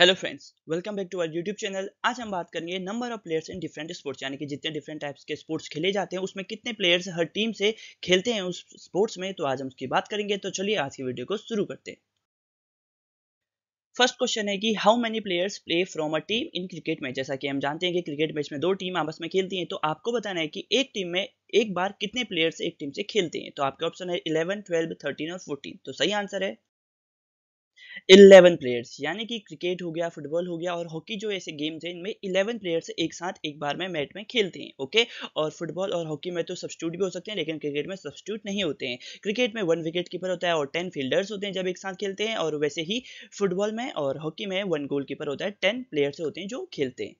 hello friends welcome back to our YouTube channel आज हम बात करेंगे number of players in different sports यानी कि जितने डिफरेंट टाइप्स के स्पोर्ट्स खेले जाते हैं उसमें कितने प्लेयर्स हर टीम से खेलते हैं उस स्पोर्ट्स में तो आज हम उसकी बात करेंगे तो चलिए आज की वीडियो को शुरू करते हैं फर्स्ट क्वेश्चन है कि how many players play from a team in cricket match जैसा कि हम जानते हैं कि क्रिकेट मैच में दो टीम आपस में खेलती हैं तो आपको बताना है कि एक टीम में एक बार कितने प्लेयर्स एक टीम से खेलते हैं तो आपके ऑप्शन है इलेवन ट्वेल्व थर्टीन और फोर्टीन तो सही आंसर है इलेवन प्लेयर्स यानी कि क्रिकेट हो गया फुटबॉल हो गया और हॉकी जो ऐसे गेम्स हैं इनमें इलेवन प्लेयर्स एक साथ एक बार में मैच में खेलते हैं ओके और फुटबॉल और हॉकी में तो सब्सिट्यूट भी हो सकते हैं लेकिन क्रिकेट में सब्सिट्यूट नहीं होते हैं क्रिकेट में वन विकेट कीपर होता है और टेन फील्डर्स होते हैं जब एक साथ खेलते हैं और वैसे ही फुटबॉल में और हॉकी में वन गोल कीपर होता है टेन प्लेयर्स होते हैं जो खेलते हैं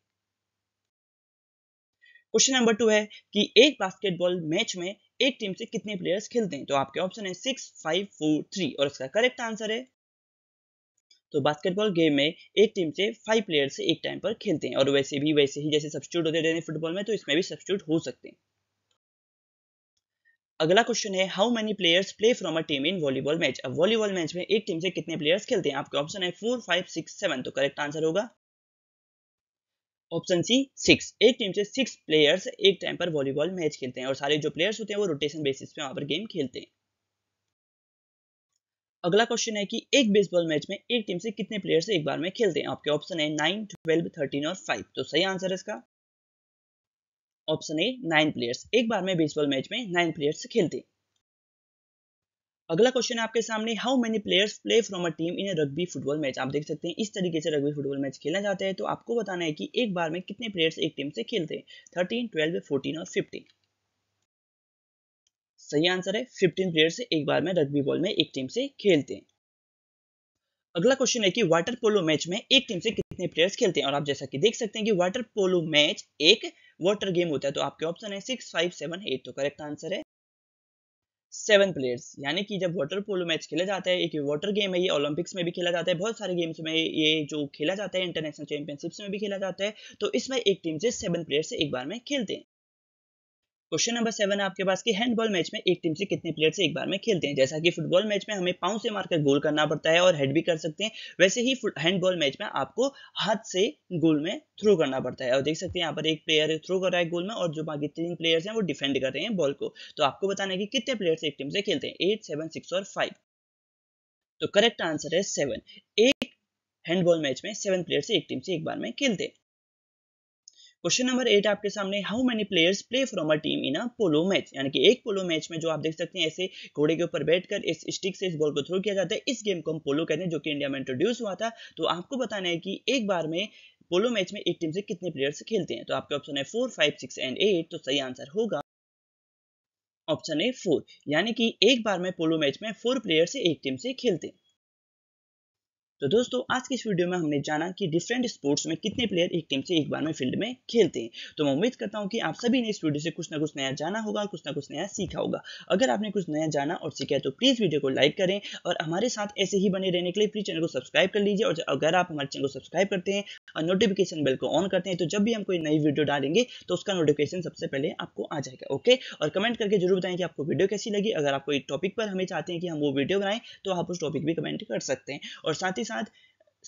क्वेश्चन नंबर टू है कि एक बास्केटबॉल मैच में एक टीम से कितने प्लेयर्स खेलते हैं तो आपके ऑप्शन है सिक्स फाइव फोर थ्री और इसका करेक्ट आंसर है तो बास्केटबॉल गेम में एक टीम से फाइव प्लेयर्स एक टाइम पर खेलते हैं और वैसे भी वैसे ही जैसे सब्सिट्यूट होते रहते हैं फुटबॉल में तो इसमें भी सब्सिट्यूट हो सकते हैं अगला क्वेश्चन है how many players play from a team in volleyball match अब वॉलीबॉल मैच में एक टीम से कितने प्लेयर्स खेलते हैं आपके ऑप्शन है फोर फाइव सिक्स सेवन तो करेक्ट आंसर होगा ऑप्शन सी सिक्स एक टीम से सिक्स प्लेयर्स एक टाइम पर वॉलीबॉल मैच खेलते हैं और सारे जो प्लेयर्स होते हैं वो रोटेशन बेसिस पे वहां पर गेम खेलते हैं अगला क्वेश्चन है कि एक बेसबॉल मैच में एक टीम से कितने प्लेयर्स एक बार में खेलते हैं आपके ऑप्शन है नाइन ट्वेल्व थर्टीन और फाइव तो सही आंसर है इसका ऑप्शन ए नाइन प्लेयर्स एक बार में बेसबॉल मैच में नाइन प्लेयर्स खेलते हैं अगला क्वेश्चन है आपके सामने how many players play from a team in rugby football match आप देख सकते हैं इस तरीके से रग्बी फुटबॉल मैच खेला जाता है तो आपको बताना है कि एक बार में कितने प्लेयर्स एक टीम से खेलते हैं थर्टीन ट्वेल्व फोर्टीन और फिफ्टीन सही आंसर है प्लेयर से एक बार में रग्बी बॉल में एक टीम से खेलते हैं अगला क्वेश्चन है कि वाटर पोलो मैच में एक टीम से कितने प्लेयर्स खेलते हैं और आप जैसा कि देख सकते हैं कि वाटर पोलो मैच एक वाटर गेम होता है तो आपके ऑप्शन है सिक्स फाइव सेवन एट तो करेक्ट आंसर है सेवन प्लेयर्स यानी कि जब वाटर पोलो मैच खेला जाता है एक वाटर गेम है ये ओलंपिक्स में भी खेला जाता है बहुत सारे गेम्स में ये जो खेला जाता है इंटरनेशनल चैंपियनशिप्स में भी खेला जाता है तो इसमें एक टीम से सेवन प्लेयर्स एक बार में खेलते हैं क्वेश्चन नंबर सेवन आपके पास कि हैंडबॉल मैच में एक टीम से कितने प्लेयर से एक बार में खेलते हैं जैसा कि फुटबॉल मैच में हमें पाँव से मारकर गोल करना पड़ता है और हेड भी कर सकते हैं वैसे ही हैंडबॉल मैच में आपको हाथ से गोल में थ्रो करना पड़ता है और देख सकते हैं यहाँ पर एक प्लेयर थ्रो कर रहा है गोल में और जो बाकी तीन प्लेयर्स हैं वो डिफेंड कर रहे हैं बॉल को तो आपको बताना है कि कितने प्लेयर्स एक टीम से खेलते हैं एट सेवन सिक्स और फाइव तो करेक्ट आंसर है सेवन एक हैंडबॉल मैच में सेवन प्लेयर से एक टीम से एक बार में खेलते हैं क्वेश्चन नंबर एट आपके सामने how many players play from a team in a polo match यानी कि एक पोलो मैच में जो आप देख सकते हैं ऐसे घोड़े के ऊपर बैठकर इस स्टिक से इस बॉल को थ्रो किया जाता है इस गेम को हम पोलो कहते हैं जो कि इंडिया में इंट्रोड्यूस हुआ था तो आपको बताना है कि एक बार में पोलो मैच में एक टीम से कितने प्लेयर्स खेलते हैं तो आपके ऑप्शन है four five six and eight तो सही आंसर होगा ऑप्शन है फोर यानी कि एक बार में पोलो मैच में फोर प्लेयर से एक टीम से खेलते हैं तो दोस्तों आज की इस वीडियो में हमने जाना कि डिफरेंट स्पोर्ट्स में कितने प्लेयर एक टीम से एक बार में फील्ड में खेलते हैं तो मैं उम्मीद करता हूं कि आप सभी ने इस वीडियो से कुछ ना कुछ नया जाना होगा कुछ ना कुछ नया सीखा होगा अगर आपने कुछ नया जाना और सीखा है तो प्लीज़ वीडियो को लाइक करें और हमारे साथ ऐसे ही बने रहने के लिए प्लीज़ चैनल को सब्सक्राइब कर लीजिए और अगर आप हमारे चैनल को सब्सक्राइब करते हैं और नोटिफिकेशन बिल को ऑन करते हैं तो जब भी हम कोई नई वीडियो डालेंगे तो उसका नोटिफिकेशन सबसे पहले आपको आ जाएगा ओके और कमेंट करके जरूर बताएं कि आपको वीडियो कैसी लगी अगर आप कोई टॉपिक पर हमें चाहते हैं कि हम वो वीडियो बनाएं तो आप उस टॉपिक भी कमेंट कर सकते हैं और साथ ही साथ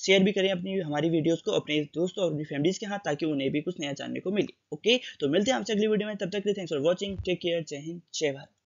शेयर भी करें अपनी हमारी वीडियोस को अपने दोस्तों और अपनी फैमिलीज के हाथ ताकि उन्हें भी कुछ नया जानने को मिले ओके तो मिलते हैं आपसे अगली वीडियो में तब तक thanks for watching take care जय हिंद जय भारत